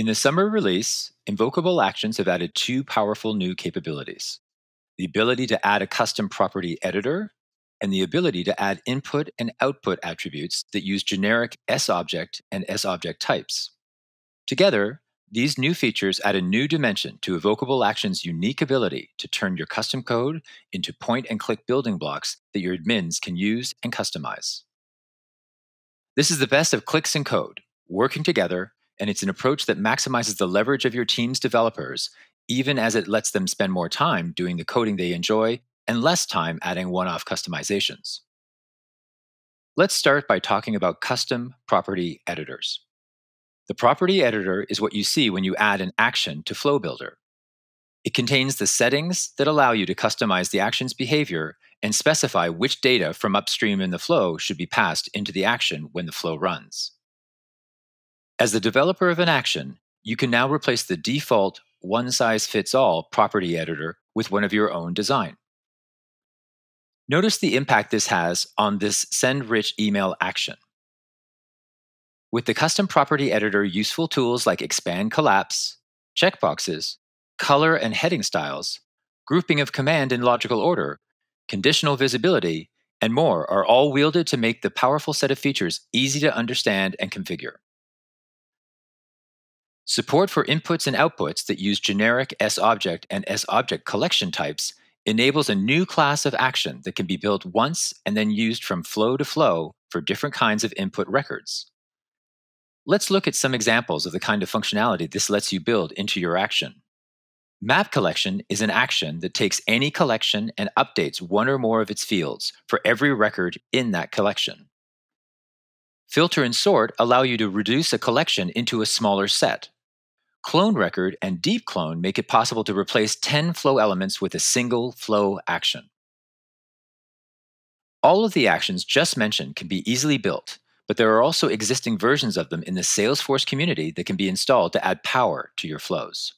In the summer release, invocable actions have added two powerful new capabilities the ability to add a custom property editor and the ability to add input and output attributes that use generic S object and S object types. Together, these new features add a new dimension to Evocable Action's unique ability to turn your custom code into point and click building blocks that your admins can use and customize. This is the best of clicks and code, working together and it's an approach that maximizes the leverage of your team's developers, even as it lets them spend more time doing the coding they enjoy and less time adding one off customizations. Let's start by talking about custom property editors. The property editor is what you see when you add an action to Flow Builder. It contains the settings that allow you to customize the action's behavior and specify which data from upstream in the flow should be passed into the action when the flow runs. As the developer of an action, you can now replace the default one size fits all property editor with one of your own design. Notice the impact this has on this send rich email action. With the custom property editor, useful tools like expand collapse, checkboxes, color and heading styles, grouping of command in logical order, conditional visibility, and more are all wielded to make the powerful set of features easy to understand and configure. Support for inputs and outputs that use generic S-object and S-object collection types enables a new class of action that can be built once and then used from flow to flow for different kinds of input records. Let's look at some examples of the kind of functionality this lets you build into your action. Map collection is an action that takes any collection and updates one or more of its fields for every record in that collection. Filter and sort allow you to reduce a collection into a smaller set, Clone Record and Deep Clone make it possible to replace 10 flow elements with a single flow action. All of the actions just mentioned can be easily built, but there are also existing versions of them in the Salesforce community that can be installed to add power to your flows.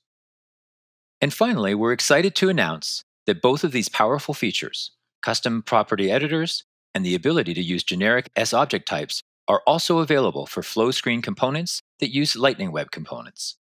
And finally, we're excited to announce that both of these powerful features, custom property editors and the ability to use generic S object types, are also available for flow screen components that use Lightning Web components.